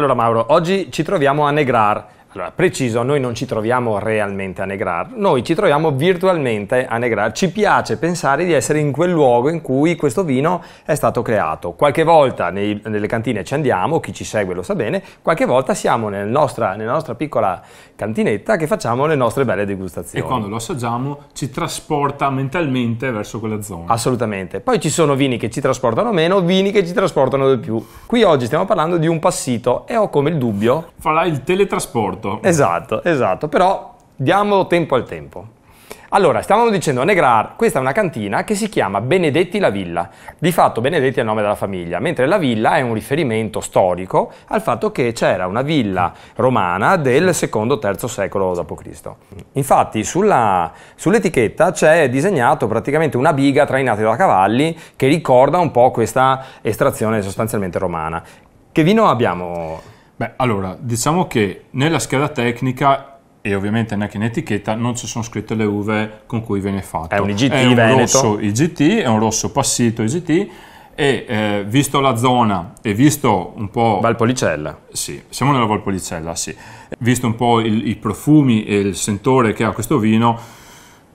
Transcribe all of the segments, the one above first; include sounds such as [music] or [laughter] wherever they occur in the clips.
Allora Mauro, oggi ci troviamo a Negrar, allora, preciso, noi non ci troviamo realmente a Negrar, noi ci troviamo virtualmente a Negrar. Ci piace pensare di essere in quel luogo in cui questo vino è stato creato. Qualche volta nei, nelle cantine ci andiamo, chi ci segue lo sa bene, qualche volta siamo nel nostra, nella nostra piccola cantinetta che facciamo le nostre belle degustazioni. E quando lo assaggiamo ci trasporta mentalmente verso quella zona. Assolutamente. Poi ci sono vini che ci trasportano meno, vini che ci trasportano di più. Qui oggi stiamo parlando di un passito e ho come il dubbio... Farà il teletrasporto morto. Esatto. esatto, esatto, però diamo tempo al tempo. Allora, stavamo dicendo a Negrar, questa è una cantina che si chiama Benedetti la Villa. Di fatto Benedetti è il nome della famiglia, mentre la villa è un riferimento storico al fatto che c'era una villa romana del secondo-terzo secolo d.C. Infatti sulla, sull'etichetta c'è disegnato praticamente una biga trainata da cavalli che ricorda un po' questa estrazione sostanzialmente romana. Che vino abbiamo? Beh, allora, diciamo che nella scheda tecnica e ovviamente neanche in etichetta non ci sono scritte le uve con cui viene fatto. È un IGT è un Veneto. rosso IGT, è un rosso passito IGT e eh, visto la zona e visto un po'... Valpolicella. Sì, siamo nella Valpolicella, sì. Visto un po' i profumi e il sentore che ha questo vino,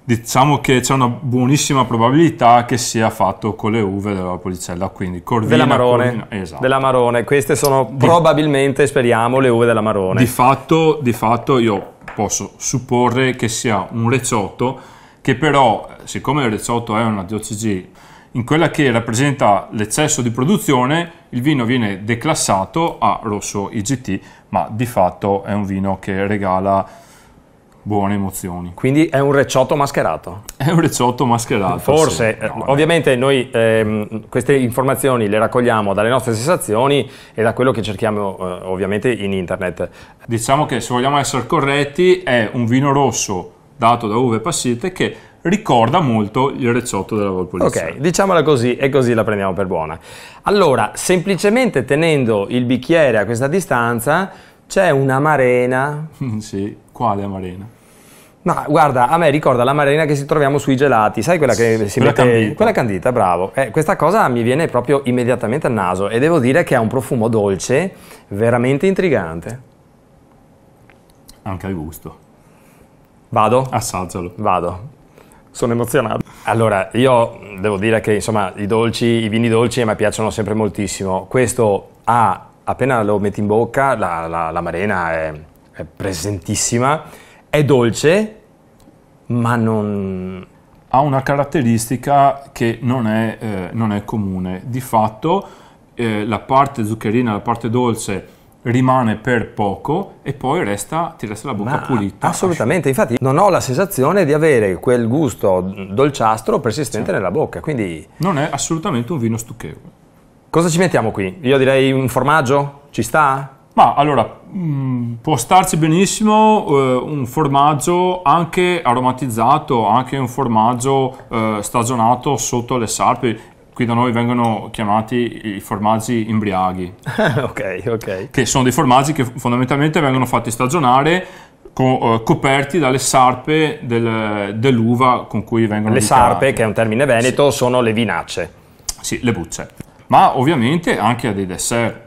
diciamo che c'è una buonissima probabilità che sia fatto con le uve della policella, quindi corvina, dell'amarone, corvina, esatto. dell'amarone. queste sono di, probabilmente, speriamo, le uve dell'amarone. Di fatto, di fatto io posso supporre che sia un recioto, che però, siccome il recioto è una diocesi, in quella che rappresenta l'eccesso di produzione, il vino viene declassato a rosso IGT, ma di fatto è un vino che regala buone emozioni. Quindi è un recciotto mascherato? È un recciotto mascherato. Forse, sì. Eh, no, ovviamente no. noi eh, queste informazioni le raccogliamo dalle nostre sensazioni e da quello che cerchiamo eh, ovviamente in internet. Diciamo che se vogliamo essere corretti è un vino rosso dato da uve passite che ricorda molto il recciotto della Valpolicella. Ok, diciamola così e così la prendiamo per buona. Allora, semplicemente tenendo il bicchiere a questa distanza c'è una marena. [laughs] sì, quale marena? No, guarda, a me ricorda la marina che si troviamo sui gelati, sai quella che sì, si quella mette candita. quella candita, bravo. Eh, questa cosa mi viene proprio immediatamente al naso e devo dire che ha un profumo dolce veramente intrigante. Anche al gusto. Vado? Assaggialo. Vado. Sono emozionato. Allora, io devo dire che insomma i dolci, i vini dolci a me piacciono sempre moltissimo. Questo ha, ah, appena lo metti in bocca, la, la, la marena è, è presentissima è dolce, ma non... Ha una caratteristica che non è, eh, non è comune. Di fatto eh, la parte zuccherina, la parte dolce rimane per poco e poi resta, ti resta la bocca Ma pulita. Assolutamente, asciutta. infatti non ho la sensazione di avere quel gusto dolciastro persistente cioè. nella bocca, quindi... Non è assolutamente un vino stucchevole. Cosa ci mettiamo qui? Io direi un formaggio? Ci sta? Ma allora, mh, mm, può starci benissimo eh, un formaggio anche aromatizzato, anche un formaggio eh, stagionato sotto le sarpe. Qui da noi vengono chiamati i formaggi imbriaghi. [laughs] ok, ok. Che sono dei formaggi che fondamentalmente vengono fatti stagionare eh, coperti dalle sarpe del, dell'uva con cui vengono Le dichiarati. sarpe, che è un termine veneto, sì. sono le vinacce. Sì, le bucce. Ma ovviamente anche a dei dessert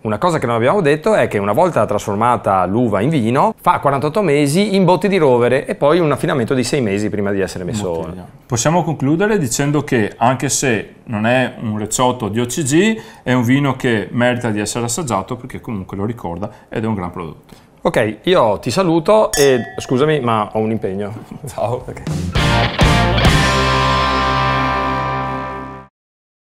una cosa che non abbiamo detto è che una volta trasformata l'uva in vino, fa 48 mesi in botti di rovere e poi un affinamento di 6 mesi prima di essere messo. Bottiglia. Possiamo concludere dicendo che anche se non è un recioto di OCG, è un vino che merita di essere assaggiato perché comunque lo ricorda ed è un gran prodotto. Ok, io ti saluto e scusami ma ho un impegno. [laughs] Ciao. Okay.